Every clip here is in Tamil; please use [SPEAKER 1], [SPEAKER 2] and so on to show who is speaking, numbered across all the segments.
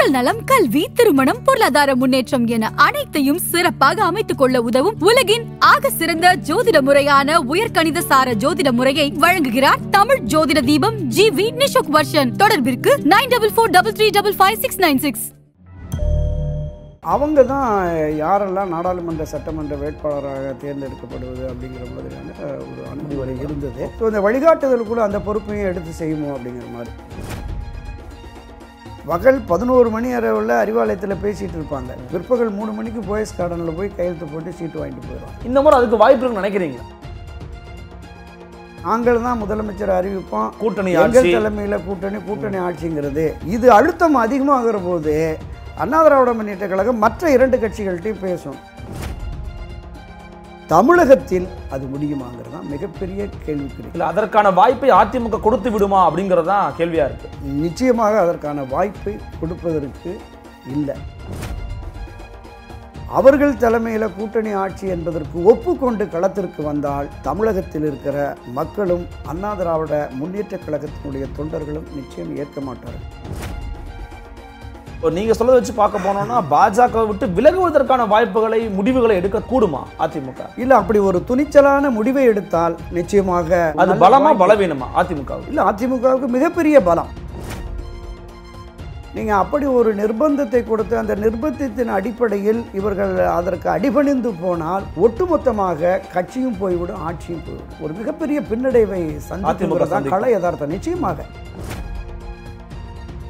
[SPEAKER 1] உடல் நலம் கல்வி திருமணம் பொருளாதார முன்னேற்றம் என அனைத்தையும் சிறப்பாக அமைத்துக் கொள்ள உதவும் உலகின் ஆக சிறந்த ஜோதிட முறையான உயர்கணித சார ஜோதிட முறையை வழங்குகிறார் தமிழ் ஜோதிட தீபம் ஜி வி நிஷோக் வர்ஷன் தொடர்பிற்கு nine double four double three double five six nine six அவங்க தான் யாரெல்லாம் நாடாளுமன்ற சட்டமன்ற வேட்பாளராக தேர்ந்தெடுக்கப்படுவது அப்படிங்கிற மாதிரியான ஒரு அனுமதி வரை இருந்தது ஸோ இந்த வழிகாட்டுதல் கூட அந்த பொறுப்பையும் எடுத்து செய்யுமோ அப்படிங்கிற மாதிரி பகல் பதினோரு மணி அளவில் அறிவாலயத்தில் பேசிகிட்டு இருப்பாங்க பிற்பகல் மூணு மணிக்கு போயஸ் கார்டனில் போய் கையெழுத்து போட்டு சீட்டு வாங்கிட்டு போயிடுவோம் இந்த முறை அதுக்கு வாய்ப்பு நினைக்கிறீங்க நாங்கள் தான் முதலமைச்சர் அறிவிப்போம் கூட்டணி எங்கள் தலைமையில் கூட்டணி கூட்டணி ஆட்சிங்கிறது இது அழுத்தம் அதிகமாகிற போது அண்ணா திராவிட முன்னேற்ற கழகம் மற்ற இரண்டு கட்சிகள்கிட்டையும் பேசும் தமிழகத்தில் அது முடியுமாங்கிறது தான் மிகப்பெரிய கேள்வி இல்லை
[SPEAKER 2] அதற்கான வாய்ப்பை அதிமுக கொடுத்து விடுமா அப்படிங்கிறது தான் கேள்வியாக இருக்குது
[SPEAKER 1] நிச்சயமாக அதற்கான வாய்ப்பை கொடுப்பதற்கு இல்லை அவர்கள் தலைமையில் கூட்டணி ஆட்சி என்பதற்கு ஒப்புக்கொண்டு களத்திற்கு வந்தால் தமிழகத்தில் இருக்கிற மக்களும் அண்ணா திராவிட முன்னேற்ற கழகத்தினுடைய தொண்டர்களும் நிச்சயம் ஏற்க மாட்டார்கள்
[SPEAKER 2] நீங்கள் சொல்ல வச்சு பார்க்க போனோம்னா பாஜக விட்டு விலகுவதற்கான வாய்ப்புகளை முடிவுகளை கூடுமா அதிமுக
[SPEAKER 1] இல்லை அப்படி ஒரு துணிச்சலான முடிவை எடுத்தால் நிச்சயமாக அது பலமா
[SPEAKER 2] பலவீனமா அதிமுக
[SPEAKER 1] இல்லை அதிமுகவுக்கு மிகப்பெரிய பலம் நீங்கள் அப்படி ஒரு நிர்பந்தத்தை கொடுத்து அந்த நிர்பந்தத்தின் அடிப்படையில் இவர்கள் அதற்கு அடிபணிந்து போனால் ஒட்டுமொத்தமாக கட்சியும் போய்விடும் ஆட்சியும் போய்விடும் ஒரு மிகப்பெரிய பின்னடைவை சந்தித்து கள யதார்த்தம் நிச்சயமாக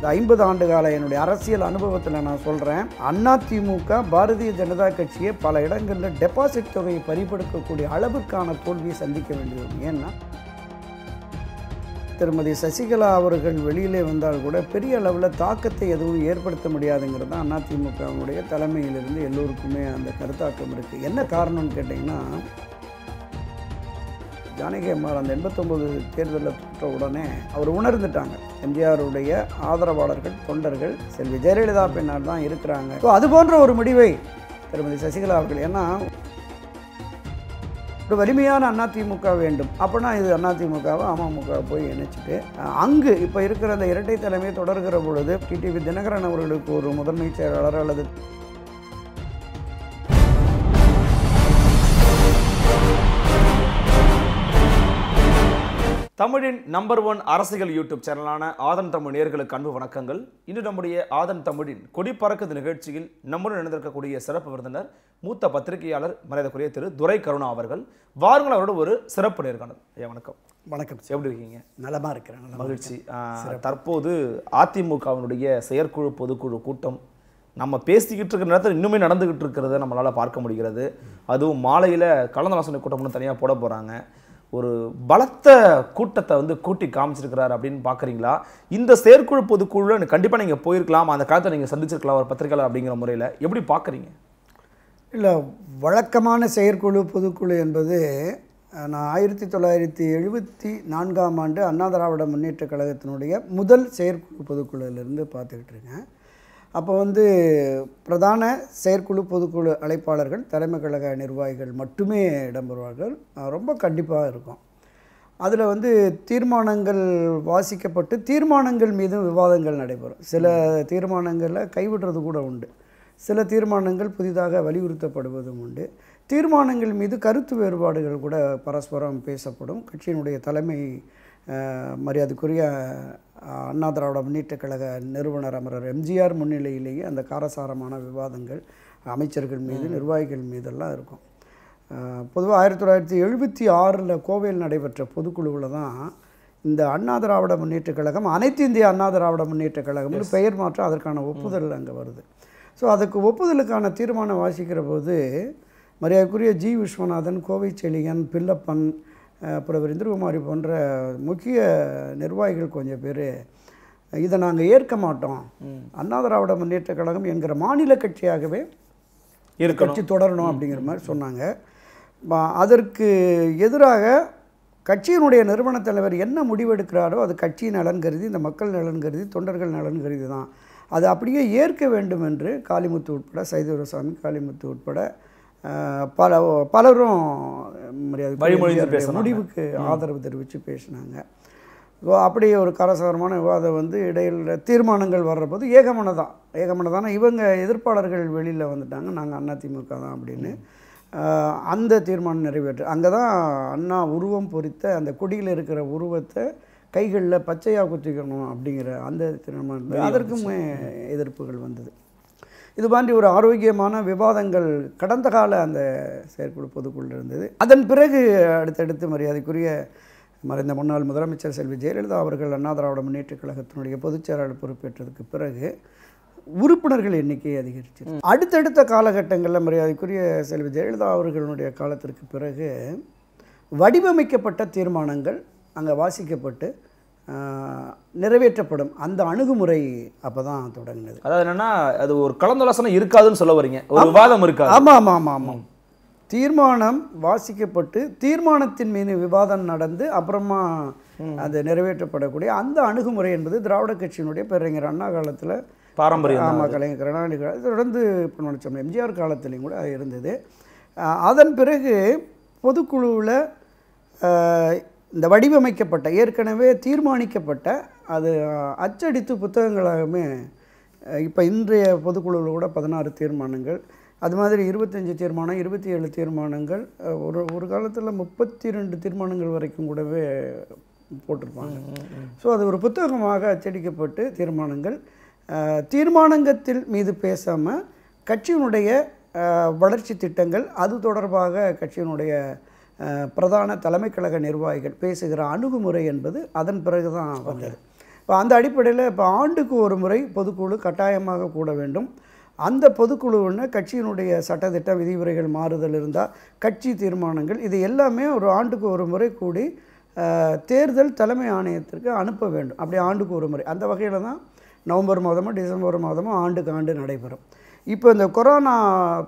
[SPEAKER 1] இந்த ஐம்பது ஆண்டு கால என்னுடைய அரசியல் அனுபவத்தில் நான் சொல்கிறேன் அதிமுக பாரதிய ஜனதா கட்சியை பல இடங்களில் டெபாசிட் தொகையை பறிபடுக்கக்கூடிய அளவுக்கான தோல்வியை சந்திக்க வேண்டியது ஏன்னா திருமதி சசிகலா அவர்கள் வெளியிலே வந்தால் கூட பெரிய அளவில் தாக்கத்தை எதுவும் ஏற்படுத்த முடியாதுங்கிறது தான் அதிமுகவுடைய தலைமையிலிருந்து எல்லோருக்குமே அந்த கருத்தாக்கம் இருக்குது என்ன காரணம்னு கேட்டிங்கன்னா அம்மா அந்த எண்பத்தொம்போது தேர்தலில் தோற்ற உடனே அவர் உணர்ந்துட்டாங்க எம்ஜிஆருடைய ஆதரவாளர்கள் தொண்டர்கள் செல்வி ஜெயலலிதா பின்னால் தான் இருக்கிறாங்க ஸோ அது போன்ற ஒரு முடிவை திருமதி சசிகலா அவர்கள் ஏன்னா ஒரு வலிமையான அதிமுக வேண்டும் அப்படின்னா இது அதிமுகவை அமமுக போய் இணைச்சிட்டு அங்கு இப்போ இருக்கிற அந்த இரட்டை தலைமை தொடர்கிற பொழுது டிடிவி தினகரன் அவர்களுக்கு ஒரு முதன்மை செயலாளர் அல்லது
[SPEAKER 2] தமிழின் நம்பர் ஒன் அரசியல் யூடியூப் சேனலான ஆதன் தமிழ் நேர்களுக்கு அன்பு வணக்கங்கள் இன்று நம்முடைய ஆதன் தமிழின் கொடி பறக்குது நிகழ்ச்சியில் நம்முடன் இணைந்திருக்கக்கூடிய சிறப்பு விருந்தினர் மூத்த பத்திரிகையாளர் மரியாதைக்குரிய திரு துரை கருணா அவர்கள் வாருங்கள் அவரோட ஒரு சிறப்பு நேர்காணல் ஐயா வணக்கம் வணக்கம் எப்படி இருக்கீங்க நலமாக இருக்கிறேன் மகிழ்ச்சி தற்போது அதிமுகவினுடைய செயற்குழு பொதுக்குழு கூட்டம் நம்ம பேசிக்கிட்டு இருக்கிற நேரத்தில் இன்னுமே நடந்துக்கிட்டு இருக்கிறத நம்மளால் பார்க்க முடிகிறது அதுவும் மாலையில் கலந்தாலோசனை கூட்டம்னு தனியாக போட போகிறாங்க ஒரு பலத்த கூட்டத்தை வந்து கூட்டி காமிச்சிருக்கிறார் அப்படின்னு பார்க்குறீங்களா இந்த செயற்குழு பொதுக்குழுவில் கண்டிப்பாக நீங்கள் போயிருக்கலாம் அந்த காலத்தை நீங்கள் சந்திச்சிருக்கலாம் ஒரு பத்திரிகையாளர் அப்படிங்கிற முறையில் எப்படி பார்க்குறீங்க
[SPEAKER 1] இல்லை வழக்கமான செயற்குழு பொதுக்குழு என்பது நான் ஆயிரத்தி தொள்ளாயிரத்தி எழுபத்தி நான்காம் ஆண்டு அண்ணா திராவிட முன்னேற்ற கழகத்தினுடைய முதல் செயற்குழு பொதுக்குழுவிலிருந்து பார்த்துக்கிட்டு இருக்கேன் அப்போ வந்து பிரதான செயற்குழு பொதுக்குழு அழைப்பாளர்கள் தலைமை கழக நிர்வாகிகள் மட்டுமே இடம்பெறுவார்கள் ரொம்ப கண்டிப்பாக இருக்கும் அதில் வந்து தீர்மானங்கள் வாசிக்கப்பட்டு தீர்மானங்கள் மீதும் விவாதங்கள் நடைபெறும் சில தீர்மானங்களை கைவிடுறது கூட உண்டு சில தீர்மானங்கள் புதிதாக வலியுறுத்தப்படுவதும் உண்டு தீர்மானங்கள் மீது கருத்து வேறுபாடுகள் கூட பரஸ்பரம் பேசப்படும் கட்சியினுடைய தலைமை மரியாதைக்குரிய அண்ணா திராவிட முன்னேற்ற கழக நிறுவனர் அமரர் எம்ஜிஆர் முன்னிலையிலேயே அந்த காரசாரமான விவாதங்கள் அமைச்சர்கள் மீது நிர்வாகிகள் மீதெல்லாம் இருக்கும் பொதுவாக ஆயிரத்தி தொள்ளாயிரத்தி எழுபத்தி ஆறில் கோவையில் நடைபெற்ற பொதுக்குழுவில் தான் இந்த அண்ணா திராவிட முன்னேற்ற கழகம் அனைத்து இந்திய அண்ணா திராவிட முன்னேற்றக் கழகம்னு பெயர் மாற்றம் அதற்கான ஒப்புதல் அங்கே வருது ஸோ அதுக்கு ஒப்புதலுக்கான தீர்மானம் வாசிக்கிற போது மரியாதைக்குரிய ஜி விஸ்வநாதன் கோவை செழியன் பில்லப்பன் அப்புறம் இந்திரகுமாரி போன்ற முக்கிய நிர்வாகிகள் கொஞ்சம் பேர் இதை நாங்கள் ஏற்க மாட்டோம் அண்ணா திராவிட முன்னேற்ற கழகம் என்கிற மாநில கட்சியாகவே கட்சி தொடரணும் அப்படிங்கிற மாதிரி சொன்னாங்க அதற்கு எதிராக கட்சியினுடைய நிறுவன தலைவர் என்ன முடிவெடுக்கிறாரோ அது கட்சியின் நலன் கருதி இந்த மக்கள் நலன் கருதி தொண்டர்கள் நலன் கருதி தான் அது அப்படியே ஏற்க வேண்டும் என்று காளிமுத்து உட்பட சைதூரசாமி காளிமுத்து உட்பட பல பலரும் மரியாதை முடிவுக்கு ஆதரவு தெரிவித்து பேசினாங்க அப்படி ஒரு கரசகரமான விவாதம் வந்து இடையில் தீர்மானங்கள் வர்றபோது ஏகமனதான் ஏகமனதானா இவங்க எதிர்ப்பாளர்கள் வெளியில் வந்துட்டாங்க நாங்கள் அதிமுக தான் அப்படின்னு அந்த தீர்மானம் நிறைவேற்று அங்கே தான் அண்ணா உருவம் பொறித்த அந்த கொடியில் இருக்கிற உருவத்தை கைகளில் பச்சையாக குத்திக்கணும் அப்படிங்கிற அந்த தீர்மானம் அதற்குமே எதிர்ப்புகள் வந்தது இது மாதிரி ஒரு ஆரோக்கியமான விவாதங்கள் கடந்த கால அந்த செயற்குழு பொதுக்குழு இருந்தது அதன் பிறகு அடுத்தடுத்து மரியாதைக்குரிய மறைந்த முன்னாள் முதலமைச்சர் செல்வி ஜெயலலிதா அவர்கள் அண்ணா திராவிட முன்னேற்றக் கழகத்தினுடைய பொதுச் செயலாளர் பொறுப்பேற்றதுக்கு பிறகு உறுப்பினர்கள் எண்ணிக்கை அதிகரிச்சு அடுத்தடுத்த காலகட்டங்களில் மரியாதைக்குரிய செல்வி ஜெயலலிதா அவர்களுடைய காலத்திற்கு பிறகு வடிவமைக்கப்பட்ட தீர்மானங்கள் அங்கே வாசிக்கப்பட்டு நிறைவேற்றப்படும் அந்த அணுகுமுறை அப்போ தான் தொடங்கினது
[SPEAKER 2] அதாவது என்னென்னா அது ஒரு கலந்தாலோசனை இருக்காதுன்னு சொல்ல வரீங்க ஒரு விவாதம் இருக்காது ஆமாம்
[SPEAKER 1] ஆமாம் ஆமாம் ஆமாம் தீர்மானம் வாசிக்கப்பட்டு தீர்மானத்தின் மீது விவாதம் நடந்து அப்புறமா அது நிறைவேற்றப்படக்கூடிய அந்த அணுகுமுறை என்பது திராவிட கட்சியினுடைய பேரறிஞர் அண்ணா காலத்தில் பாரம்பரியம் ஆமாம் கலைஞர் கருணாநிதி தொடர்ந்து இப்போ நினச்சோம் எம்ஜிஆர் காலத்திலையும் கூட இருந்தது அதன் பிறகு பொதுக்குழுவில் இந்த வடிவமைக்கப்பட்ட ஏற்கனவே தீர்மானிக்கப்பட்ட அது அச்சடித்து புத்தகங்களாகவுமே இப்போ இன்றைய பொதுக்குழுவில் கூட பதினாறு தீர்மானங்கள் அது மாதிரி இருபத்தஞ்சி தீர்மானம் இருபத்தி ஏழு தீர்மானங்கள் ஒரு ஒரு காலத்தில் முப்பத்தி ரெண்டு தீர்மானங்கள் வரைக்கும் கூடவே போட்டிருப்பாங்க ஸோ அது ஒரு புத்தகமாக அச்சடிக்கப்பட்டு தீர்மானங்கள் தீர்மானங்கத்தில் மீது பேசாமல் கட்சியினுடைய வளர்ச்சி திட்டங்கள் அது தொடர்பாக கட்சியினுடைய பிரதான தலைமை கழக நிர்வாகிகள் பேசுகிற அணுகுமுறை என்பது அதன் பிறகு தான் வந்தது இப்போ அந்த அடிப்படையில் இப்போ ஆண்டுக்கு ஒரு முறை பொதுக்குழு கட்டாயமாக கூட வேண்டும் அந்த பொதுக்குழுன்னு கட்சியினுடைய சட்டத்திட்ட விதிமுறைகள் மாறுதல் இருந்தால் கட்சி தீர்மானங்கள் இது எல்லாமே ஒரு ஆண்டுக்கு ஒரு முறை கூடி தேர்தல் தலைமை ஆணையத்திற்கு அனுப்ப வேண்டும் அப்படி ஆண்டுக்கு ஒரு முறை அந்த வகையில் தான் நவம்பர் மாதமோ டிசம்பர் மாதமோ ஆண்டுக்கு ஆண்டு நடைபெறும் இப்போ இந்த கொரோனா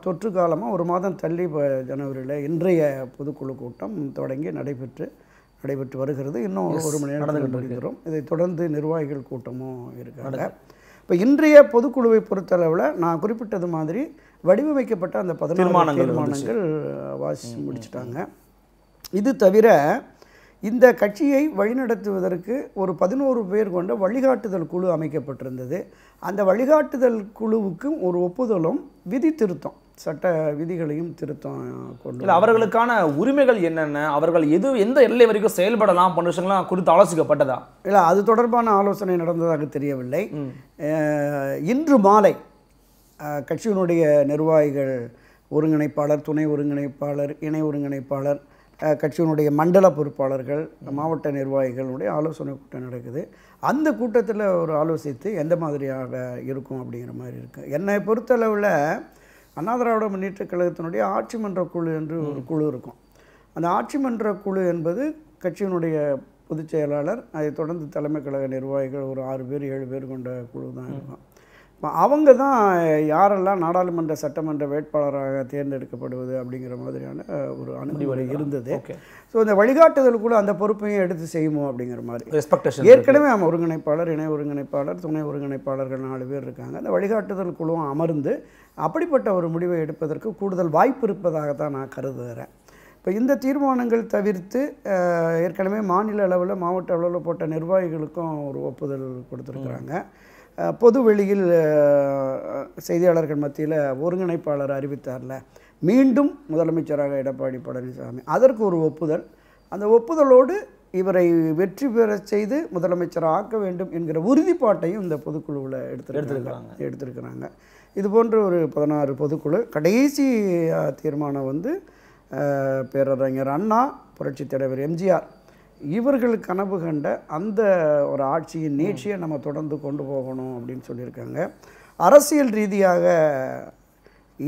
[SPEAKER 1] தொற்று காலமாக ஒரு மாதம் தள்ளி இப்போ ஜனவரியில் இன்றைய பொதுக்குழு கூட்டம் தொடங்கி நடைபெற்று நடைபெற்று வருகிறது இன்னும் ஒரு மணி நேரம் நடந்துகிட்டு இதை தொடர்ந்து நிர்வாகிகள் கூட்டமும் இருக்காங்க இப்போ இன்றைய பொதுக்குழுவை பொறுத்தளவில் நான் குறிப்பிட்டது மாதிரி வடிவமைக்கப்பட்ட அந்த பதினாறு தீர்மானங்கள் வாசி முடிச்சிட்டாங்க இது தவிர இந்த கட்சியை வழிநடத்துவதற்கு ஒரு பதினோரு பேர் கொண்ட வழிகாட்டுதல் குழு அமைக்கப்பட்டிருந்தது அந்த வழிகாட்டுதல் குழுவுக்கும் ஒரு ஒப்புதலும் விதி திருத்தம் சட்ட விதிகளையும் திருத்தம் கொண்டு இல்லை
[SPEAKER 2] அவர்களுக்கான உரிமைகள் என்னென்ன அவர்கள் எது எந்த எல்லை வரைக்கும் செயல்படலாம் பண்ணுஷங்களாம் குறித்து ஆலோசிக்கப்பட்டதா
[SPEAKER 1] இல்லை அது தொடர்பான ஆலோசனை நடந்ததாக தெரியவில்லை இன்று மாலை கட்சியினுடைய நிர்வாகிகள் ஒருங்கிணைப்பாளர் துணை ஒருங்கிணைப்பாளர் இணை ஒருங்கிணைப்பாளர் கட்சியினுடைய மண்டல பொறுப்பாளர்கள் மாவட்ட நிர்வாகிகளுடைய ஆலோசனை கூட்டம் நடக்குது அந்த கூட்டத்தில் ஒரு ஆலோசித்து எந்த மாதிரியாக இருக்கும் அப்படிங்கிற மாதிரி இருக்குது என்னை பொறுத்தளவில் அண்ணா திராவிட முன்னேற்ற கழகத்தினுடைய ஆட்சி மன்ற குழு என்று ஒரு குழு இருக்கும் அந்த ஆட்சி மன்ற குழு என்பது கட்சியினுடைய பொதுச் செயலாளர் அதை தொடர்ந்து தலைமை கழக நிர்வாகிகள் ஒரு ஆறு பேர் ஏழு பேர் கொண்ட குழு தான் இருக்கும் அவங்க தான் யாரெல்லாம் நாடாளுமன்ற சட்டமன்ற வேட்பாளராக தேர்ந்தெடுக்கப்படுவது அப்படிங்கிற மாதிரியான ஒரு அணுகுமுறை இருந்தது ஸோ இந்த வழிகாட்டுதல் கூட அந்த பொறுப்பையும் எடுத்து செய்யுமோ அப்படிங்கிற மாதிரி ஏற்கனவே அவன் ஒருங்கிணைப்பாளர் இணை ஒருங்கிணைப்பாளர் துணை ஒருங்கிணைப்பாளர்கள் நாலு பேர் இருக்காங்க அந்த வழிகாட்டுதல் குழுவும் அமர்ந்து அப்படிப்பட்ட ஒரு முடிவை எடுப்பதற்கு கூடுதல் வாய்ப்பு இருப்பதாக தான் நான் கருதுகிறேன் இப்போ இந்த தீர்மானங்கள் தவிர்த்து ஏற்கனவே மாநில அளவில் மாவட்ட அளவில் போட்ட நிர்வாகிகளுக்கும் ஒரு ஒப்புதல் கொடுத்துருக்குறாங்க பொது வெளியில் செய்தியாளர்கள் மத்தியில் ஒருங்கிணைப்பாளர் அறிவித்தார்ல மீண்டும் முதலமைச்சராக எடப்பாடி பழனிசாமி அதற்கு ஒரு ஒப்புதல் அந்த ஒப்புதலோடு இவரை வெற்றி பெற செய்து முதலமைச்சர் ஆக்க வேண்டும் என்கிற உறுதிப்பாட்டையும் இந்த பொதுக்குழுவில் எடுத்து எடுத்துருக்காங்க எடுத்திருக்கிறாங்க இது போன்ற ஒரு பதினாறு பொதுக்குழு கடைசி தீர்மானம் வந்து பேரறிஞர் அண்ணா புரட்சித் தலைவர் எம்ஜிஆர் இவர்கள் கனவு கண்ட அந்த ஒரு ஆட்சியின் நீட்சியை நம்ம தொடர்ந்து கொண்டு போகணும் அப்படின்னு சொல்லியிருக்காங்க அரசியல் ரீதியாக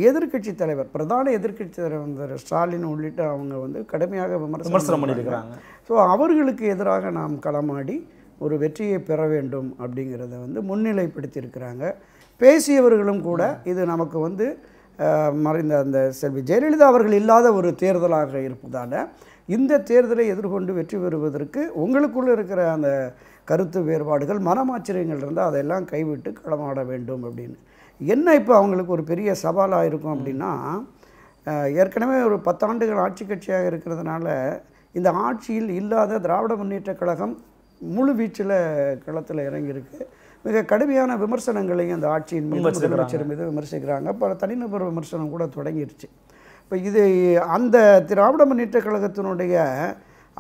[SPEAKER 1] எதிர்கட்சி தலைவர் பிரதான எதிர்கட்சி தலைவர் ஸ்டாலின் உள்ளிட்ட அவங்க வந்து கடுமையாக விமர்சனம் பண்ணியிருக்கிறாங்க ஸோ அவர்களுக்கு எதிராக நாம் களமாடி ஒரு வெற்றியை பெற வேண்டும் அப்படிங்கிறத வந்து முன்னிலைப்படுத்தியிருக்கிறாங்க பேசியவர்களும் கூட இது நமக்கு வந்து மறைந்த அந்த செல்வி ஜெயலலிதா அவர்கள் இல்லாத ஒரு தேர்தலாக இருப்பதால் இந்த தேர்தலை எதிர்கொண்டு வெற்றி பெறுவதற்கு உங்களுக்குள்ளே இருக்கிற அந்த கருத்து வேறுபாடுகள் மனமாச்சரியங்கள் இருந்தால் அதையெல்லாம் கைவிட்டு களமாட வேண்டும் அப்படின்னு என்ன இப்போ அவங்களுக்கு ஒரு பெரிய சவாலாக இருக்கும் அப்படின்னா ஏற்கனவே ஒரு பத்தாண்டுகள் ஆட்சி கட்சியாக இருக்கிறதுனால இந்த ஆட்சியில் இல்லாத திராவிட முன்னேற்ற கழகம் முழு வீச்சில் களத்தில் இறங்கியிருக்கு மிக கடுமையான விமர்சனங்களையும் அந்த ஆட்சியின் மீது முதலமைச்சர் மீது விமர்சிக்கிறாங்க பல தனிநபர் விமர்சனம் கூட தொடங்கிடுச்சு இப்போ இது அந்த திராவிட முன்னேற்ற கழகத்தினுடைய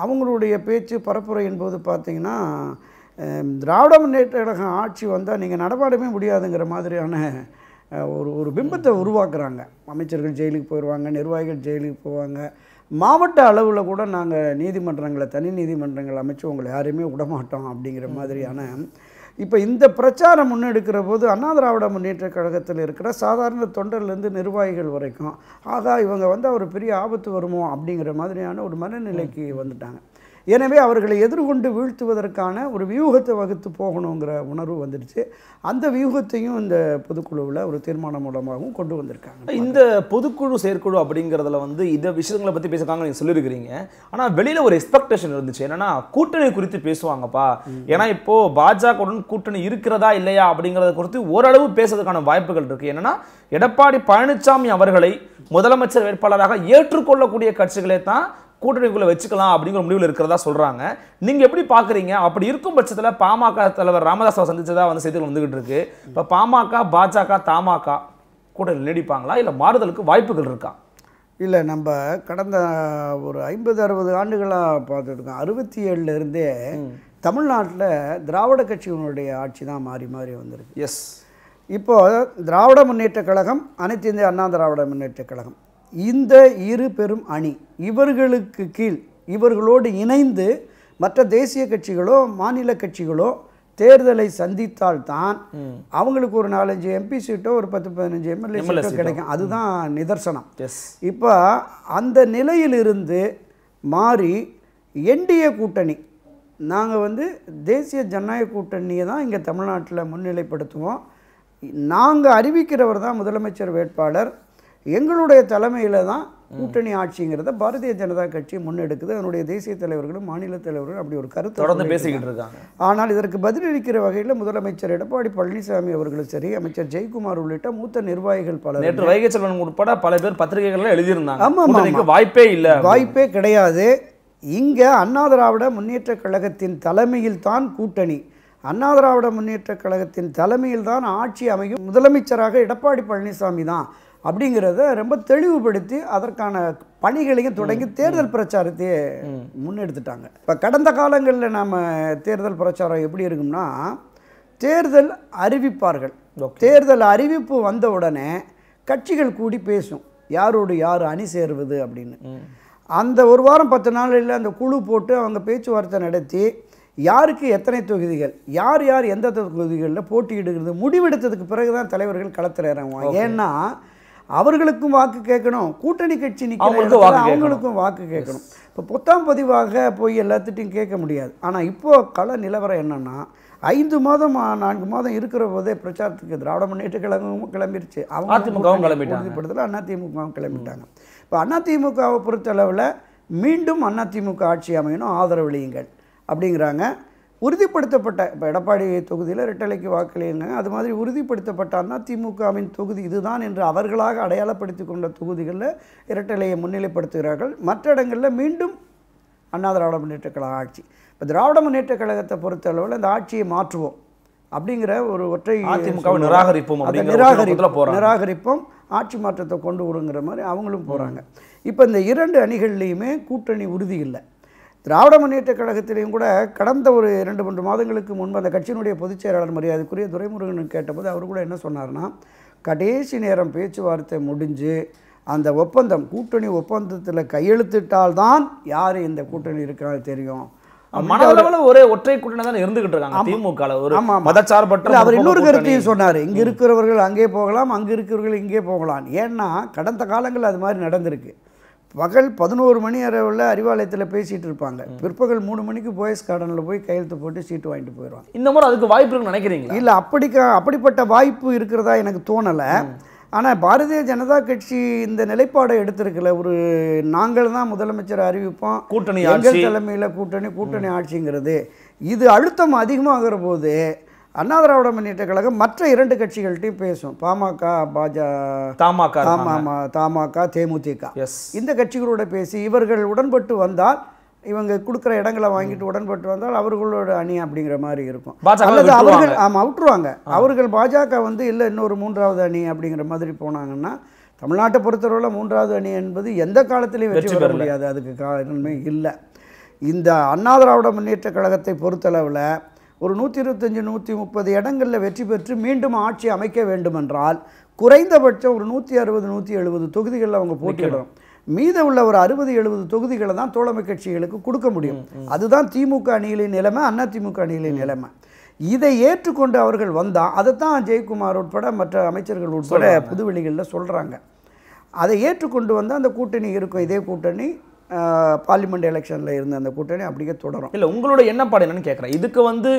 [SPEAKER 1] அவங்களுடைய பேச்சு பரப்புரையின் போது பார்த்திங்கன்னா திராவிட முன்னேற்ற கழகம் ஆட்சி வந்தால் நீங்கள் நடமாடவே முடியாதுங்கிற மாதிரியான ஒரு ஒரு பிம்பத்தை உருவாக்குறாங்க அமைச்சர்கள் ஜெயிலுக்கு போயிடுவாங்க நிர்வாகிகள் ஜெயிலுக்கு போவாங்க மாவட்ட அளவில் கூட நாங்கள் நீதிமன்றங்களை தனி நீதிமன்றங்கள் அமைச்சு உங்களை யாரையுமே விடமாட்டோம் அப்படிங்கிற மாதிரியான இப்போ இந்த பிரச்சாரம் முன்னெடுக்கிற போது அண்ணா திராவிட முன்னேற்ற கழகத்தில் இருக்கிற சாதாரண தொண்டர்லேருந்து நிர்வாகிகள் வரைக்கும் ஆகா இவங்க வந்து அவர் பெரிய ஆபத்து வருமோ அப்படிங்கிற மாதிரியான ஒரு மனநிலைக்கு வந்துட்டாங்க எனவே அவர்களை எதிர்கொண்டு வீழ்த்துவதற்கான ஒரு வியூகத்தை வகுத்து போகணுங்கிற உணர்வு வந்துடுச்சு அந்த வியூகத்தையும் இந்த பொதுக்குழுவில் ஒரு தீர்மானம் மூலமாகவும் கொண்டு வந்திருக்காங்க
[SPEAKER 2] இந்த பொதுக்குழு செயற்குழு அப்படிங்கிறதுல வந்து இந்த விஷயங்களை பற்றி பேசுகிறாங்க நீங்கள் சொல்லியிருக்கிறீங்க ஆனால் வெளியில் ஒரு எக்ஸ்பெக்டேஷன் இருந்துச்சு என்னென்னா கூட்டணி குறித்து பேசுவாங்கப்பா ஏன்னா இப்போது பாஜகவுடன் கூட்டணி இருக்கிறதா இல்லையா அப்படிங்கிறத குறித்து ஓரளவு பேசுறதுக்கான வாய்ப்புகள் இருக்குது என்னென்னா எடப்பாடி பழனிசாமி அவர்களை முதலமைச்சர் வேட்பாளராக ஏற்றுக்கொள்ளக்கூடிய கட்சிகளே தான் கூட்டணிக்குள்ளே வச்சுக்கலாம் அப்படிங்கிற முடிவில் இருக்கிறதா சொல்கிறாங்க நீங்கள் எப்படி பார்க்குறீங்க அப்படி இருக்கும் பட்சத்தில் பாமக தலைவர் ராமதாஸாவை சந்தித்ததாக வந்து செய்திகள் வந்துகிட்டு இருக்கு இப்போ பாமக பாஜக
[SPEAKER 1] தமாக கூட்டணி நீடிப்பாங்களா இல்லை மாறுதலுக்கு வாய்ப்புகள் இருக்கா இல்லை நம்ம கடந்த ஒரு ஐம்பது அறுபது ஆண்டுகளாக பார்த்துருக்கோம் அறுபத்தி ஏழுலேருந்தே தமிழ்நாட்டில் திராவிட கட்சியினுடைய ஆட்சி தான் மாறி மாறி வந்திருக்கு எஸ் இப்போது திராவிட முன்னேற்றக் கழகம் அனைத்து இந்திய அண்ணா திராவிட முன்னேற்றக் கழகம் இந்த இரு பெரும் அணி இவர்களுக்கு கீழ் இவர்களோடு இணைந்து மற்ற தேசிய கட்சிகளோ மாநில கட்சிகளோ தேர்தலை சந்தித்தால்தான் அவங்களுக்கு ஒரு நாலஞ்சு எம்பி சீட்டோ ஒரு பத்து பதினஞ்சு எம்எல்ஏ சீட்டோ கிடைக்கும் அதுதான் நிதர்சனம் இப்போ அந்த நிலையிலிருந்து மாறி என்டிஏ கூட்டணி நாங்கள் வந்து தேசிய ஜனநாயக கூட்டணியை தான் இங்கே தமிழ்நாட்டில் முன்னிலைப்படுத்துவோம் நாங்கள் அறிவிக்கிறவர் தான் முதலமைச்சர் வேட்பாளர் எங்களுடைய தலைமையில் தான் கூட்டணி ஆட்சிங்கிறத பாரதிய ஜனதா கட்சி முன்னெடுக்குது அதனுடைய தேசிய தலைவர்களும் மாநில தலைவர்களும் அப்படி ஒரு கருத்து தொடர்ந்து பேசிக்கிட்டு இருக்காங்க ஆனால் இதற்கு பதிலளிக்கிற வகையில் முதலமைச்சர் எடப்பாடி பழனிசாமி அவர்களும் சரி அமைச்சர் ஜெயக்குமார் உள்ளிட்ட மூத்த நிர்வாகிகள் பலர் நேற்று வைகை
[SPEAKER 2] செல்வன் உட்பட பல பேர் பத்திரிகைகள்லாம் எழுதியிருந்தாங்க ஆமாம் வாய்ப்பே
[SPEAKER 1] இல்லை வாய்ப்பே கிடையாது இங்கே அண்ணா திராவிட முன்னேற்ற கழகத்தின் தலைமையில் தான் கூட்டணி அண்ணா திராவிட முன்னேற்ற கழகத்தின் தலைமையில் தான் ஆட்சி அமையும் முதலமைச்சராக எடப்பாடி பழனிசாமி தான் அப்படிங்கிறத ரொம்ப தெளிவுபடுத்தி அதற்கான பணிகளையும் தொடங்கி தேர்தல் பிரச்சாரத்தையே முன்னெடுத்துட்டாங்க இப்போ கடந்த காலங்களில் நாம் தேர்தல் பிரச்சாரம் எப்படி இருக்கும்னா தேர்தல் அறிவிப்பார்கள் தேர்தல் அறிவிப்பு வந்த உடனே கட்சிகள் கூடி பேசும் யாரோடு யார் அணி சேருவது அப்படின்னு அந்த ஒரு வாரம் பத்து நாளில் அந்த குழு போட்டு அவங்க பேச்சுவார்த்தை நடத்தி யாருக்கு எத்தனை தொகுதிகள் யார் யார் எந்த தொகுதிகளில் போட்டியிடுகிறது முடிவெடுத்ததுக்கு பிறகு தான் தலைவர்கள் களத்தில் இறங்குவாங்க ஏன்னா அவர்களுக்கும் வாக்கு கேட்கணும் கூட்டணி கட்சி நிற்கிறவங்களுக்கு அவங்களுக்கும் வாக்கு கேட்கணும் இப்போ புத்தாம் பதிவாக போய் எல்லாத்திட்டையும் கேட்க முடியாது ஆனால் இப்போது கள நிலவரம் என்னென்னா ஐந்து மாதம் நான்கு மாதம் இருக்கிற போதே பிரச்சாரத்துக்கு திராவிட முன்னேற்ற கழகமும் கிளம்பிருச்சு அவங்க அதிமுகவும் கிளம்பிட்டாங்க அதிமுகவும் கிளம்பிட்டாங்க இப்போ அதிமுகவை பொறுத்தளவில் மீண்டும் அதிமுக ஆட்சி அமையணும் ஆதரவளியுங்கள் அப்படிங்கிறாங்க உறுதிப்படுத்தப்பட்ட இப்போ எடப்பாடி தொகுதியில் ரெட்டலைக்கு வாக்களின்னு அது மாதிரி உறுதிப்படுத்தப்பட்டான்னா திமுகவின் தொகுதி இதுதான் என்று அவர்களாக அடையாளப்படுத்தி கொண்ட தொகுதிகளில் இரட்டலையை முன்னிலைப்படுத்துகிறார்கள் மற்ற இடங்களில் மீண்டும் அண்ணா திராவிட முன்னேற்ற கழக ஆட்சி இப்போ திராவிட முன்னேற்ற கழகத்தை பொறுத்த அளவில் இந்த ஆட்சியை மாற்றுவோம் அப்படிங்கிற ஒரு ஒற்றை திமுக நிராகரிப்போம் நிராகரிப்போம் நிராகரிப்போம் ஆட்சி மாற்றத்தை கொண்டு வருங்கிற மாதிரி அவங்களும் போகிறாங்க இப்போ இந்த இரண்டு அணிகள்லேயுமே கூட்டணி உறுதி இல்லை திராவிட முன்னேற்ற கழகத்திலையும் கூட கடந்த ஒரு இரண்டு மூன்று மாதங்களுக்கு முன்பு அந்த கட்சியினுடைய பொதுச் செயலாளர் மரியாதைக்குரிய துரைமுருகன் கேட்டபோது அவர் கூட என்ன சொன்னார்னா கடைசி நேரம் பேச்சுவார்த்தை முடிஞ்சு அந்த ஒப்பந்தம் கூட்டணி ஒப்பந்தத்தில் கையெழுத்திட்டால்தான் யார் இந்த கூட்டணி இருக்கிறது தெரியும்
[SPEAKER 2] ஒரே ஒற்றை கூட்டணி தான் இருந்துகிட்டு இருக்காங்க திமுக ஒரு அவர் இன்னொரு கருத்தையும்
[SPEAKER 1] சொன்னார் இங்கே இருக்கிறவர்கள் அங்கே போகலாம் அங்கே இருக்கிறவர்கள் இங்கே போகலாம் ஏன்னா கடந்த காலங்கள் அது மாதிரி நடந்திருக்கு பகல் பதினோரு மணி அளவில் அறிவாலயத்தில் பேசிகிட்டு இருப்பாங்க பிற்பகல் மூணு மணிக்கு போயஸ் கார்டனில் போய் கையெழுத்து போட்டு சீட்டு வாங்கிட்டு போயிடுவாங்க இந்த மாதிரி அதுக்கு வாய்ப்பு இருக்குன்னு நினைக்கிறீங்க இல்லை அப்படி அப்படிப்பட்ட வாய்ப்பு இருக்கிறதா எனக்கு தோணலை ஆனால் பாரதிய ஜனதா கட்சி இந்த நிலைப்பாடை எடுத்திருக்கல ஒரு நாங்கள் தான் முதலமைச்சர் அறிவிப்போம் கூட்டணி எங்கள் தலைமையில் கூட்டணி கூட்டணி ஆட்சிங்கிறது இது அழுத்தம் அதிகமாகிற போது அண்ணா திராவிட முன்னேற்ற கழகம் மற்ற இரண்டு கட்சிகள்கிட்டையும் பேசும் பாமக பாஜா தமாக ஆமாம் தமாக தேமுதிக இந்த கட்சிகளோட பேசி இவர்கள் உடன்பட்டு வந்தால் இவங்க கொடுக்குற இடங்களை வாங்கிட்டு உடன்பட்டு வந்தால் அவர்களோட அணி அப்படிங்கிற மாதிரி இருக்கும் அல்லது அவர்கள் ஆமாம் விட்டுருவாங்க அவர்கள் பாஜக வந்து இல்லை இன்னொரு மூன்றாவது அணி அப்படிங்கிற மாதிரி போனாங்கன்னா தமிழ்நாட்டை பொறுத்தவரையில் மூன்றாவது அணி என்பது எந்த காலத்திலையும் வெற்றி பெற முடியாது அதுக்கு காரணமே இல்லை இந்த அண்ணா திராவிட முன்னேற்ற கழகத்தை பொறுத்தளவில் ஒரு நூற்றி இருபத்தஞ்சி நூற்றி முப்பது இடங்களில் வெற்றி பெற்று மீண்டும் ஆட்சி அமைக்க வேண்டுமென்றால் குறைந்தபட்சம் ஒரு நூற்றி அறுபது நூற்றி எழுபது தொகுதிகளில் அவங்க போட்டியிடணும் மீத உள்ள ஒரு அறுபது எழுபது தொகுதிகளை தான் தோழமை கட்சிகளுக்கு கொடுக்க முடியும் அதுதான் திமுக அணிகளின் நிலைமை அண்ணா திமுக அணிகளின் நிலைமை இதை ஏற்றுக்கொண்டு அவர்கள் வந்தால் அதைத்தான் ஜெயக்குமார் உட்பட மற்ற அமைச்சர்கள் உட்பட புதுவெளிகளில் சொல்கிறாங்க அதை ஏற்றுக்கொண்டு வந்தால் அந்த கூட்டணி இருக்கும் இதே கூட்டணி பார்லிமெண்ட் எலெக்ஷனில் இருந்த அந்த கூட்டணி அப்படியே தொடரும்
[SPEAKER 2] இல்லை உங்களோட எண்ணப்பாடு என்னன்னு கேட்குறேன் இதுக்கு வந்து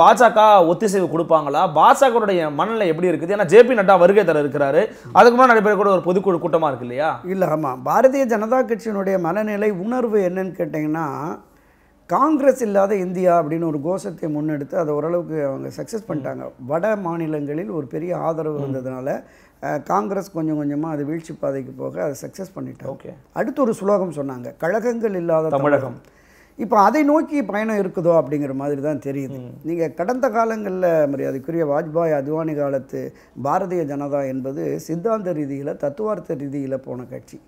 [SPEAKER 2] பாஜக ஒத்திசைவு கொடுப்பாங்களா பாஜகவுடைய மனநிலை எப்படி இருக்குது ஏன்னா ஜேபி நட்டா வருகை தர இருக்கிறாரு அதுக்கு நிறைய கூட ஒரு பொதுக்குழு கூட்டமாக இருக்கு இல்லையா
[SPEAKER 1] இல்லை ஆமாம் பாரதிய ஜனதா கட்சியினுடைய மனநிலை உணர்வு என்னன்னு கேட்டிங்கன்னா காங்கிரஸ் இல்லாத இந்தியா அப்படின்னு ஒரு கோஷத்தை முன்னெடுத்து அதை ஓரளவுக்கு அவங்க சக்ஸஸ் பண்ணிட்டாங்க வட மாநிலங்களில் ஒரு பெரிய ஆதரவு இருந்ததுனால காங்கிரஸ் கொஞ்சம் கொஞ்சமாக அது வீழ்ச்சி பாதைக்கு போக அதை சக்ஸஸ் பண்ணிட்டாங்க ஓகே அடுத்து ஒரு சுலோகம் சொன்னாங்க கழகங்கள் இல்லாத தமிழகம் இப்போ அதை நோக்கி பயணம் இருக்குதோ அப்படிங்கிற மாதிரி தான் தெரியுது நீங்கள் கடந்த காலங்களில் மரியாதைக்குரிய வாஜ்பாய் அத்வானி காலத்து பாரதிய ஜனதா என்பது சித்தாந்த ரீதியில் தத்துவார்த்த ரீதியில் போன கட்சி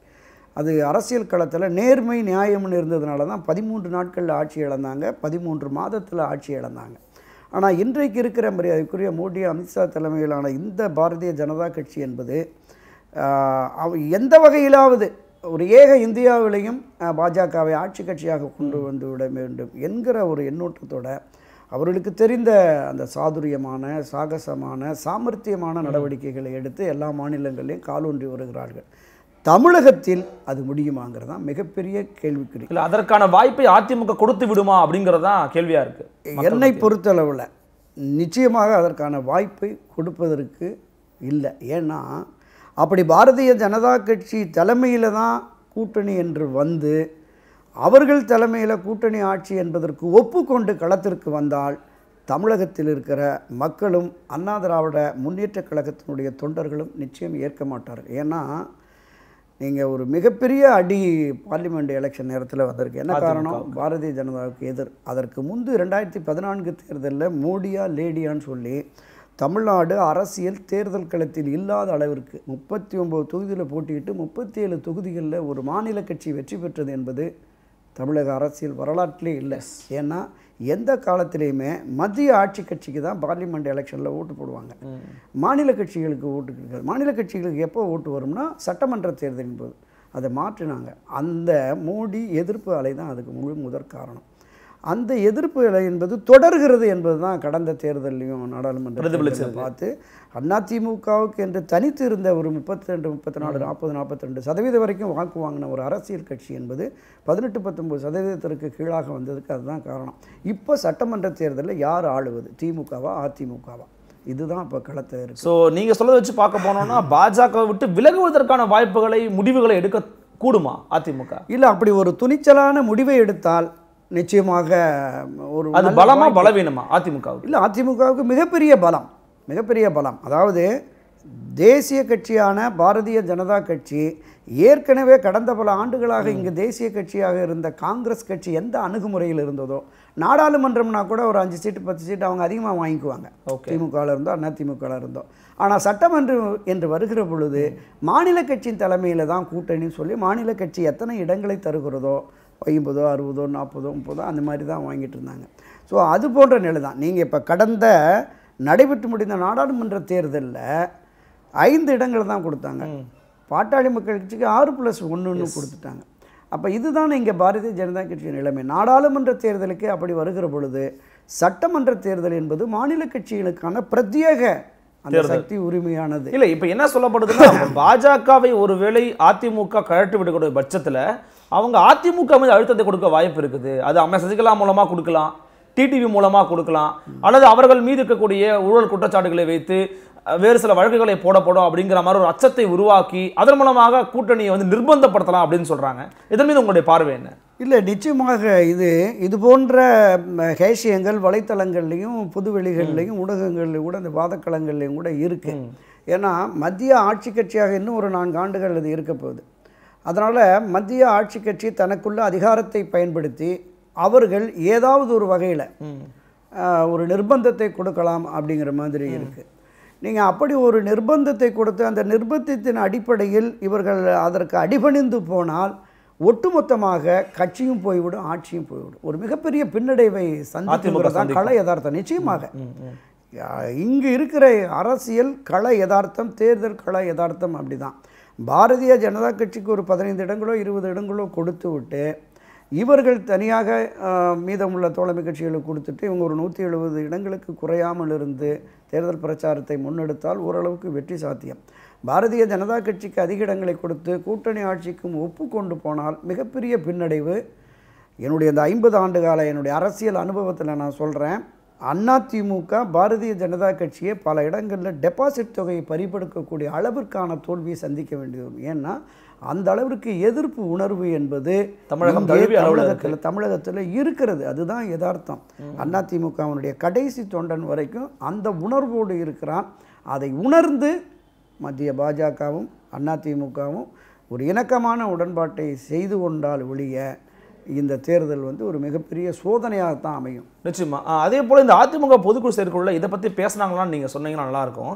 [SPEAKER 1] அது அரசியல் களத்தில் நேர்மை நியாயம்னு இருந்ததுனால தான் பதிமூன்று நாட்களில் ஆட்சி இழந்தாங்க பதிமூன்று மாதத்தில் ஆட்சி இழந்தாங்க ஆனால் இன்றைக்கு இருக்கிற மரியாதைக்குரிய மோடி அமித்ஷா தலைமையிலான இந்த பாரதிய ஜனதா கட்சி என்பது எந்த வகையிலாவது ஒரு ஏக இந்தியாவிலையும் பாஜகவை ஆட்சி கட்சியாக கொண்டு வந்து விட வேண்டும் என்கிற ஒரு எண்ணோட்டத்தோட அவர்களுக்கு தெரிந்த அந்த சாதுரியமான சாகசமான சாமர்த்தியமான நடவடிக்கைகளை எடுத்து எல்லா மாநிலங்களிலும் காலூன்றி வருகிறார்கள் தமிழகத்தில் அது முடியுமாங்கிறது தான் மிகப்பெரிய கேள்விக்குறி
[SPEAKER 2] இல்லை அதற்கான வாய்ப்பை அதிமுக கொடுத்து விடுமா அப்படிங்கிறது தான் கேள்வியாக இருக்குது என்னை
[SPEAKER 1] பொறுத்தளவில் நிச்சயமாக அதற்கான வாய்ப்பை கொடுப்பதற்கு இல்லை ஏன்னா அப்படி பாரதிய ஜனதா கட்சி தலைமையில் தான் கூட்டணி என்று வந்து அவர்கள் தலைமையில் கூட்டணி ஆட்சி என்பதற்கு ஒப்புக்கொண்டு களத்திற்கு வந்தால் தமிழகத்தில் இருக்கிற மக்களும் அண்ணா திராவிட முன்னேற்ற கழகத்தினுடைய தொண்டர்களும் நிச்சயம் ஏற்க மாட்டார்கள் ஏன்னா நீங்கள் ஒரு மிகப்பெரிய அடி பார்லிமெண்ட் எலெக்ஷன் நேரத்தில் வந்திருக்கு என்ன காரணம் பாரதிய ஜனதாவுக்கு எதிர் அதற்கு முந்து ரெண்டாயிரத்தி பதினான்கு தேர்தலில் மோடியா லேடியான்னு சொல்லி தமிழ்நாடு அரசியல் தேர்தல் களத்தில் இல்லாத அளவிற்கு முப்பத்தி ஒம்பது தொகுதியில் போட்டியிட்டு முப்பத்தி ஏழு தொகுதிகளில் ஒரு மாநில கட்சி வெற்றி பெற்றது என்பது தமிழக அரசியல் வரலாற்றிலே இல்லை ஏன்னா எந்த காலத்திலையுமே மத்திய ஆட்சி கட்சிக்கு தான் பார்லிமெண்ட் எலெக்ஷனில் ஓட்டு போடுவாங்க மாநில கட்சிகளுக்கு ஓட்டு கிடைக்காது மாநில கட்சிகளுக்கு எப்போ ஓட்டு வரும்னா சட்டமன்ற தேர்தலின் போது அதை மாற்றினாங்க அந்த மோடி எதிர்ப்பு அலை தான் அதுக்கு முழு முதற் காரணம் அந்த எதிர்ப்பு இலை என்பது தொடர்கிறது என்பது தான் கடந்த தேர்தலையும் நாடாளுமன்ற பார்த்து அதிமுகவுக்கு என்று தனித்து இருந்த ஒரு முப்பத்தி ரெண்டு முப்பத்தி நாலு நாற்பது நாற்பத்தி ரெண்டு சதவீதம் வரைக்கும் வாக்கு வாங்கின ஒரு அரசியல் கட்சி என்பது பதினெட்டு பத்தொம்பது சதவீதத்திற்கு கீழாக வந்ததுக்கு அதுதான் காரணம் இப்போ சட்டமன்ற தேர்தலில் யார் ஆளுவது திமுகவா அதிமுகவா இதுதான் இப்போ களத்தை இருக்கு
[SPEAKER 2] ஸோ நீங்கள் சொல்ல வச்சு பார்க்க போனோம்னா பாஜக விட்டு விலகுவதற்கான வாய்ப்புகளை முடிவுகளை எடுக்க கூடுமா அதிமுக
[SPEAKER 1] இல்லை அப்படி ஒரு துணிச்சலான முடிவை எடுத்தால் நிச்சயமாக ஒரு அது பலமாக பலவீனமா அதிமுகவுக்கு இல்லை அதிமுகவுக்கு மிகப்பெரிய பலம் மிகப்பெரிய பலம் அதாவது தேசிய கட்சியான பாரதிய ஜனதா கட்சி ஏற்கனவே கடந்த பல ஆண்டுகளாக இங்கு தேசிய கட்சியாக இருந்த காங்கிரஸ் கட்சி எந்த அணுகுமுறையில் இருந்ததோ நாடாளுமன்றம்னா கூட ஒரு அஞ்சு சீட்டு பத்து சீட்டு அவங்க அதிகமாக வாங்கிக்குவாங்க திமுகவில் இருந்தோ அண்ணா இருந்தோ ஆனால் சட்டமன்றம் என்று வருகிற பொழுது மாநில கட்சியின் தலைமையில் தான் கூட்டணின்னு சொல்லி மாநில கட்சி எத்தனை இடங்களை தருகிறதோ ஐம்பதோ அறுபதோ நாற்பதோ முப்பதோ அந்த மாதிரி தான் வாங்கிட்டு இருந்தாங்க ஸோ அது போன்ற நிலை தான் நீங்கள் இப்போ கடந்த நடைபெற்று முடிந்த நாடாளுமன்ற தேர்தலில் ஐந்து இடங்களை தான் கொடுத்தாங்க பாட்டாளி மக்கள் கட்சிக்கு ஆறு ப்ளஸ் ஒன்றுன்னு கொடுத்துட்டாங்க அப்போ இதுதான் இங்கே பாரதிய ஜனதா கட்சியின் நிலைமை நாடாளுமன்ற தேர்தலுக்கு அப்படி வருகிற பொழுது சட்டமன்ற தேர்தல் என்பது மாநில கட்சிகளுக்கான பிரத்யேக அந்த சக்தி உரிமையானது இல்லை
[SPEAKER 2] இப்போ என்ன சொல்லப்படுதுன்னா பாஜகவை ஒருவேளை அதிமுக கழட்டு விடக்கூடிய பட்சத்தில் அவங்க அதிமுக மீது அழுத்தத்தை கொடுக்க வாய்ப்பு இருக்குது அது அம்மா சசிகலா மூலமாக கொடுக்கலாம் டிடிவி மூலமாக கொடுக்கலாம் அல்லது அவர்கள் மீது இருக்கக்கூடிய ஊழல் குற்றச்சாட்டுகளை வைத்து வேறு சில வழக்குகளை போடப்படும் அப்படிங்கிற மாதிரி ஒரு அச்சத்தை உருவாக்கி அதன் மூலமாக கூட்டணியை வந்து நிர்பந்தப்படுத்தலாம் அப்படின்னு சொல்கிறாங்க இதன்
[SPEAKER 1] மீது உங்களுடைய பார்வை என்ன இல்லை நிச்சயமாக இது இது போன்ற ஹேசியங்கள் வலைத்தளங்கள்லேயும் புதுவெளிகள்லேயும் ஊடகங்கள்லையும் கூட இந்த வாதக்களங்கள்லேயும் கூட இருக்குது ஏன்னா மத்திய ஆட்சி கட்சியாக இன்னும் ஒரு நான்கு ஆண்டுகள் அது இருக்க போகுது அதனால் மத்திய ஆட்சி கட்சி தனக்குள்ள அதிகாரத்தை பயன்படுத்தி அவர்கள் ஏதாவது ஒரு வகையில் ஒரு நிர்பந்தத்தை கொடுக்கலாம் அப்படிங்கிற மாதிரி இருக்குது நீங்கள் அப்படி ஒரு நிர்பந்தத்தை கொடுத்து அந்த நிர்பந்தத்தின் அடிப்படையில் இவர்கள் அதற்கு அடிபணிந்து போனால் ஒட்டுமொத்தமாக கட்சியும் போய்விடும் ஆட்சியும் போய்விடும் ஒரு மிகப்பெரிய பின்னடைவை சந்தித்துங்கிறதான் கள யதார்த்தம் நிச்சயமாக இங்கு இருக்கிற அரசியல் கள யதார்த்தம் தேர்தல் கள யதார்த்தம் அப்படி தான் பாரதிய ஜனதா கட்சிக்கு ஒரு பதினைந்து இடங்களோ இருபது இடங்களோ கொடுத்து விட்டு இவர்கள் தனியாக மீதமுள்ள தோழமை கட்சிகளை கொடுத்துட்டு இவங்க ஒரு நூற்றி எழுபது இடங்களுக்கு குறையாமல் இருந்து தேர்தல் பிரச்சாரத்தை முன்னெடுத்தால் ஓரளவுக்கு வெற்றி சாத்தியம் பாரதிய ஜனதா கட்சிக்கு அதிக இடங்களை கொடுத்து கூட்டணி ஆட்சிக்கும் ஒப்பு கொண்டு போனால் மிகப்பெரிய பின்னடைவு என்னுடைய இந்த ஐம்பது ஆண்டு கால என்னுடைய அரசியல் அனுபவத்தில் நான் சொல்கிறேன் அதிமுக பாரதிய ஜனதா கட்சியை பல இடங்களில் டெபாசிட் தொகையை பறிபடுக்கக்கூடிய அளவிற்கான தோல்வியை சந்திக்க வேண்டியது ஏன்னா அந்த அளவிற்கு எதிர்ப்பு உணர்வு என்பது தமிழகம் தமிழகத்தில் தமிழகத்தில் இருக்கிறது அதுதான் யதார்த்தம் அதிமுகவினுடைய கடைசி தொண்டன் வரைக்கும் அந்த உணர்வோடு இருக்கிறான் அதை உணர்ந்து மத்திய பாஜகவும் அதிமுகவும் ஒரு இணக்கமான உடன்பாட்டை செய்து கொண்டால் ஒழிய இந்த தேர்தல் வந்து ஒரு மிகப்பெரிய சோதனையாக தான் அமையும் நிச்சயமா அதே
[SPEAKER 2] போல் இந்த அதிமுக பொதுக்குழு செயற்குழுல இதை பற்றி பேசினாங்களான்னு நீங்கள் சொன்னீங்கன்னா நல்லாயிருக்கும்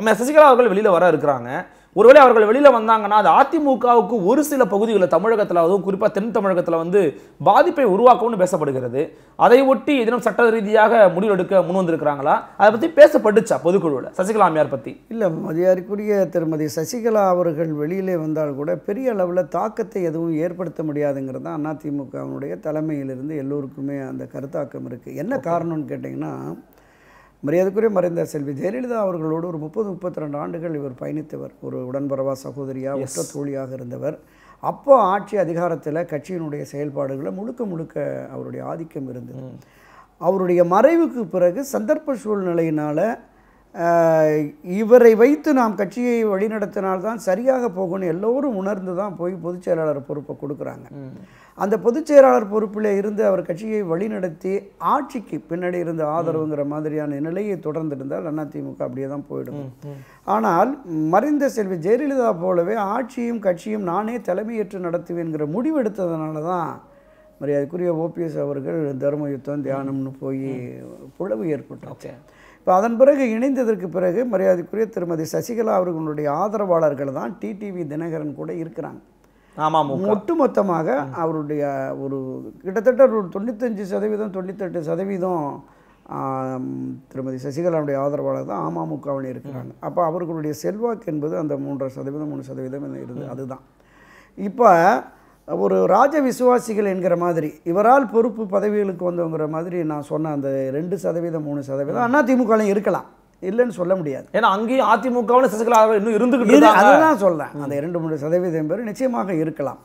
[SPEAKER 2] அம்மா சசிகலா அவர்கள் வெளியில் வர இருக்கிறாங்க ஒருவேளை அவர்கள் வெளியில் வந்தாங்கன்னா அது அதிமுகவுக்கு ஒரு சில பகுதிகளில் தமிழகத்தில் அதுவும் குறிப்பாக தென் தமிழகத்தில் வந்து பாதிப்பை உருவாக்கும்னு பேசப்படுகிறது அதை ஒட்டி எதிரும் சட்ட ரீதியாக முடிவெடுக்க முன் வந்திருக்கிறாங்களா அதை பற்றி பேசப்பட்டுச்சா பொதுக்குழுவில் சசிகலா அம்மையார் பற்றி
[SPEAKER 1] இல்லை மதியாரிக்குரிய திருமதி சசிகலா அவர்கள் வெளியிலே வந்தால் கூட பெரிய அளவில் தாக்கத்தை எதுவும் ஏற்படுத்த முடியாதுங்கிறது தான் அதிமுகவினுடைய தலைமையிலிருந்து எல்லோருக்குமே அந்த கருத்தாக்கம் இருக்குது என்ன காரணம்னு கேட்டிங்கன்னா மரியாதைக்குரிய மறைந்த செல்வி ஜெயலலிதா அவர்களோடு ஒரு முப்பது முப்பத்தி ரெண்டு ஆண்டுகள் இவர் பயணித்தவர் ஒரு உடன்பரவா சகோதரியாக உற்ற தோழியாக இருந்தவர் அப்போ ஆட்சி அதிகாரத்தில் கட்சியினுடைய செயல்பாடுகளை முழுக்க முழுக்க அவருடைய ஆதிக்கம் இருந்தது அவருடைய மறைவுக்கு பிறகு சந்தர்ப்ப சூழ்நிலையினால் இவரை வைத்து நாம் கட்சியை வழிநடத்தினால்தான் சரியாக போகணும் எல்லோரும் உணர்ந்து தான் போய் பொதுச் செயலாளர் பொறுப்பை கொடுக்குறாங்க அந்த பொதுச் செயலாளர் பொறுப்பில் இருந்து அவர் கட்சியை வழிநடத்தி ஆட்சிக்கு பின்னாடி இருந்த ஆதரவுங்கிற மாதிரியான நிலையை தொடர்ந்திருந்தால் அதிமுக அப்படியே தான் போயிடும் ஆனால் மறைந்த செல்வி ஜெயலலிதா போலவே ஆட்சியும் கட்சியும் நானே தலைமையேற்று நடத்துவேன்கிற முடிவெடுத்ததுனால தான் மரியாதைக்குரிய ஓபிஎஸ் அவர்கள் தர்ம யுத்தம் தியானம்னு போய் புழவு ஏற்பட்டுச்சு இப்போ அதன் பிறகு இணைந்ததற்கு பிறகு மரியாதைக்குரிய திருமதி சசிகலா அவர்களுடைய ஆதரவாளர்கள் தான் டிடிவி தினகரன் கூட இருக்கிறாங்க ஒட்டுமொத்தமாக அவருடைய ஒரு கிட்டத்தட்ட ஒரு தொண்ணூத்தஞ்சு சதவீதம் தொண்ணூத்தெட்டு சதவீதம் திருமதி சசிகலாவுடைய ஆதரவாளர் தான் அமமுகவில் இருக்கிறாங்க அப்போ அவர்களுடைய செல்வாக்கு என்பது அந்த மூன்றரை சதவீதம் மூணு சதவீதம் இருந்தது அதுதான் இப்போ ஒரு ராஜ விசுவாசிகள் என்கிற மாதிரி இவரால் பொறுப்பு பதவிகளுக்கு வந்தவங்கிற மாதிரி நான் சொன்ன அந்த ரெண்டு சதவீதம் மூணு சதவீதம் அண்ணா இருக்கலாம் இல்லைன்னு சொல்ல முடியாது ஏன்னா அங்கேயும் அதிமுகவில் சசிகலா இன்னும் இருந்துக்கிட்டு அதுதான் சொல்கிறேன் அந்த இரண்டு மூணு சதவீதம் பேர் நிச்சயமாக இருக்கலாம்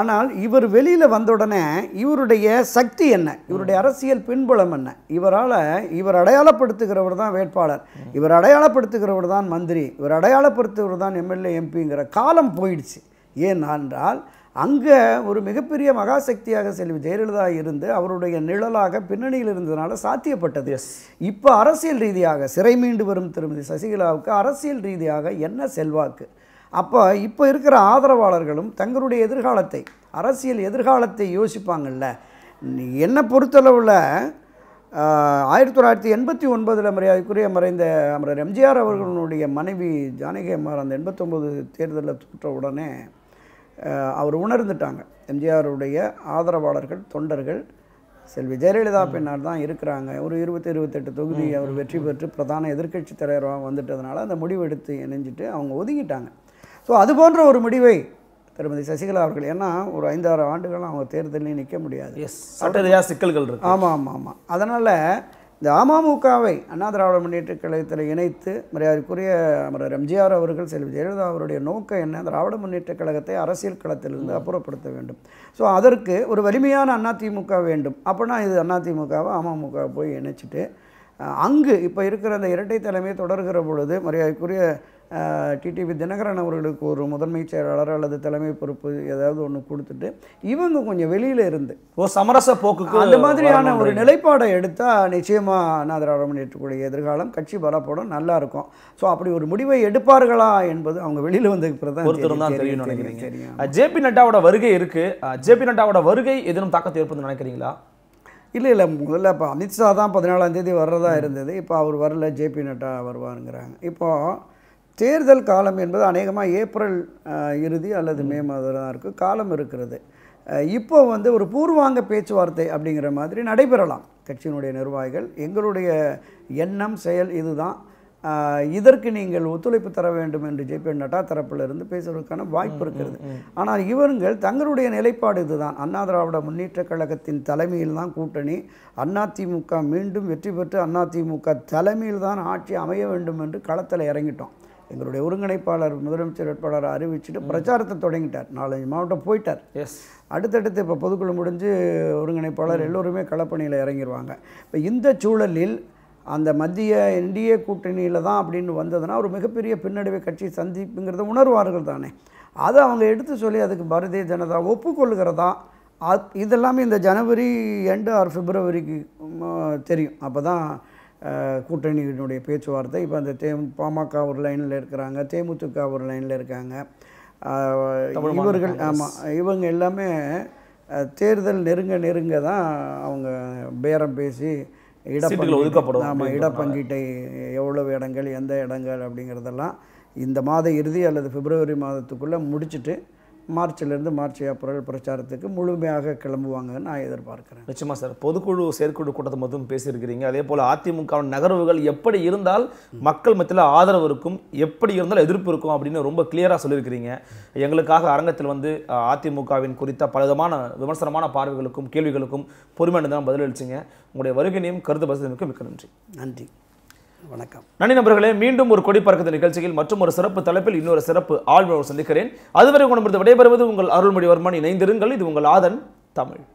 [SPEAKER 1] ஆனால் இவர் வெளியில் வந்த உடனே இவருடைய சக்தி என்ன இவருடைய அரசியல் பின்புலம் என்ன இவரால் இவர் அடையாளப்படுத்துகிறவர் தான் வேட்பாளர் இவர் அடையாளப்படுத்துகிறவர் தான் மந்திரி இவர் அடையாளப்படுத்துகிறவர் தான் எம்எல்ஏ எம்பிங்கிற காலம் போயிடுச்சு ஏனென்றால் அங்கே ஒரு மிகப்பெரிய மகாசக்தியாக செல்வி ஜெயலலிதா இருந்து அவருடைய நிழலாக பின்னணியில் இருந்ததுனால சாத்தியப்பட்டது இப்போ அரசியல் ரீதியாக சிறை மீண்டு வரும் திருமதி சசிகலாவுக்கு அரசியல் ரீதியாக என்ன செல்வாக்கு அப்போ இப்போ இருக்கிற ஆதரவாளர்களும் தங்களுடைய எதிர்காலத்தை அரசியல் எதிர்காலத்தை யோசிப்பாங்கள்ல என்னை பொறுத்தளவில் ஆயிரத்தி தொள்ளாயிரத்தி எண்பத்தி ஒன்பதில் மரியாதைக்குரிய மறைந்த அமரர் எம்ஜிஆர் அவர்களுடைய மனைவி ஜானகி அம்மார் அந்த எண்பத்தொம்பது தேர்தலில் தோற்ற உடனே அவர் உணர்ந்துட்டாங்க எம்ஜிஆருடைய ஆதரவாளர்கள் தொண்டர்கள் செல்வி ஜெயலலிதா பின்னால் தான் இருக்கிறாங்க ஒரு இருபத்தி இருபத்தெட்டு தொகுதி அவர் வெற்றி பெற்று பிரதான எதிர்கட்சி தலைவராக வந்துட்டதுனால அந்த முடிவு எடுத்து இணைஞ்சிட்டு அவங்க ஒதுங்கிட்டாங்க ஸோ அது போன்ற ஒரு முடிவை திருமதி சசிகலா அவர்கள் ஏன்னா ஒரு ஐந்தாறு ஆண்டுகள் அவங்க தேர்தலையும் நிற்க முடியாது எஸ்
[SPEAKER 2] சிக்கல்கள் இருக்கு ஆமாம் ஆமாம்
[SPEAKER 1] ஆமாம் அதனால் இந்த அமமுகவை அண்ணா திராவிட முன்னேற்ற கழகத்தில் இணைத்து மரியாதைக்குரிய அமரர் எம்ஜிஆர் அவர்கள் செல்வி ஜெயலலிதா அவருடைய நோக்கம் என்ன திராவிட முன்னேற்ற கழகத்தை அரசியல் களத்திலிருந்து அப்புறப்படுத்த வேண்டும் ஸோ அதற்கு ஒரு வலிமையான அதிமுக வேண்டும் அப்படின்னா இது அதிமுகவை அமமுக போய் இணைச்சிட்டு அங்கு இப்போ இருக்கிற அந்த இரட்டை தலைமை தொடர்கிற பொழுது மரியாதைக்குரிய டிடிவி தினகரன் அவர்களுக்கு ஒரு முதன்மை செயலாளர் அல்லது தலைமை பொறுப்பு ஏதாவது ஒன்று கொடுத்துட்டு இவங்க கொஞ்சம் வெளியில் இருந்து
[SPEAKER 2] ஓ சமரச போக்கு அந்த மாதிரியான ஒரு
[SPEAKER 1] நிலைப்பாடை எடுத்தால் நிச்சயமாக நாதராட முன்னேற்றக்கூடிய எதிர்காலம் கட்சி பலப்படும் நல்லா இருக்கும் ஸோ அப்படி ஒரு முடிவை எடுப்பார்களா என்பது அவங்க வெளியில் வந்ததுக்கு பிறகு தான் தெரியும் நினைக்கிறீங்க
[SPEAKER 2] ஜேபி நட்டாவோட வருகை இருக்குது ஜேபி நட்டாவோட வருகை எதுவும் தாக்கத்தை ஏற்படுது நினைக்கிறீங்களா
[SPEAKER 1] இல்லை இல்லை முதல்ல இப்போ அமித்ஷா தான் பதினாலாந்தேதி வர்றதா இருந்தது இப்போ அவர் வரல ஜேபி நட்டா வருவாருங்கிறாங்க இப்போது தேர்தல் காலம் என்பது அநேகமாக ஏப்ரல் இறுதி அல்லது மே மாதம் தான் இருக்குது காலம் இருக்கிறது இப்போ வந்து ஒரு பூர்வாங்க பேச்சுவார்த்தை அப்படிங்கிற மாதிரி நடைபெறலாம் கட்சியினுடைய நிர்வாகிகள் எங்களுடைய எண்ணம் செயல் இதுதான் இதற்கு நீங்கள் ஒத்துழைப்பு தர வேண்டும் என்று பி நட்டா தரப்பில் இருந்து பேசுவதற்கான வாய்ப்பு இருக்கிறது ஆனால் இவர்கள் தங்களுடைய நிலைப்பாடு இதுதான் அண்ணா திராவிட முன்னேற்ற கழகத்தின் தலைமையில் தான் கூட்டணி அதிமுக மீண்டும் வெற்றி பெற்று அதிமுக தலைமையில் தான் ஆட்சி அமைய வேண்டும் என்று களத்தில் இறங்கிட்டோம் எங்களுடைய ஒருங்கிணைப்பாளர் முதலமைச்சர் வேட்பாளரை அறிவிச்சுட்டு பிரச்சாரத்தை தொடங்கிட்டார் நாலஞ்சு மாவட்டம் போயிட்டார் எஸ் அடுத்தடுத்து இப்போ பொதுக்குழு முடிஞ்சு ஒருங்கிணைப்பாளர் எல்லோருமே களப்பணியில் இறங்கிடுவாங்க இப்போ இந்த சூழலில் அந்த மத்திய என்டிஏ கூட்டணியில் தான் அப்படின்னு வந்ததுன்னா ஒரு மிகப்பெரிய பின்னடைவை கட்சி சந்திப்புங்கிறத உணர்வார்கள் தானே அதை அவங்க எடுத்து சொல்லி அதுக்கு பாரதிய ஜனதா ஒப்புக்கொள்கிறதா இதெல்லாமே இந்த ஜனவரி எண்டு ஆர் பிப்ரவரிக்கு தெரியும் அப்போ தான் கூட்டணியினுடைய பேச்சுவார்த்தை இப்போ அந்த தே பாமக ஒரு லைனில் இருக்கிறாங்க தேமுதிக ஒரு லைனில் இருக்காங்க இவர்கள் ஆமாம் இவங்க எல்லாமே தேர்தல் நெருங்க நெருங்க தான் அவங்க பேரம் பேசி இடப்பங்கு ஒதுக்கப்படும் ஆமாம் இடப்பங்கீட்டை எவ்வளவு இடங்கள் எந்த இடங்கள் அப்படிங்கிறதெல்லாம் இந்த மாத இறுதி அல்லது பிப்ரவரி மாதத்துக்குள்ளே முடிச்சுட்டு மார்ச்சிலேருந்து மார்ச் ஏப்ரல் பிரச்சாரத்துக்கு முழுமையாக கிளம்புவாங்கன்னு நான் எதிர்பார்க்குறேன்
[SPEAKER 2] நிச்சயமாக சார் பொதுக்குழு செயற்குழு கூட்டத்தை மட்டும் பேசியிருக்கிறீங்க அதே போல் அதிமுக நகர்வுகள் எப்படி இருந்தால் மக்கள் மத்தியில் ஆதரவு இருக்கும் எப்படி இருந்தால் எதிர்ப்பு இருக்கும் அப்படின்னு ரொம்ப கிளியராக சொல்லியிருக்கிறீங்க எங்களுக்காக அரங்கத்தில் வந்து அதிமுகவின் குறித்த பலவிதமான விமர்சனமான பார்வைகளுக்கும் கேள்விகளுக்கும் பொறுமையான பதிலளிச்சிங்க உங்களுடைய வருகையையும் கருத்து பசதிக்கும் மிக்க நன்றி நன்றி வணக்கம் நன்றி நண்பர்களே மீண்டும் ஒரு கொடி பறக்குது நிகழ்ச்சியில் மற்றும் ஒரு சிறப்பு தலைப்பில் இன்னொரு சிறப்பு ஆழ்வு சந்திக்கிறேன் அதுவரை உணவு விடைபெறுவது உங்கள் அருள்மொழிவர்மன் இணைந்திருங்கள் இது உங்கள் ஆதன் தமிழ்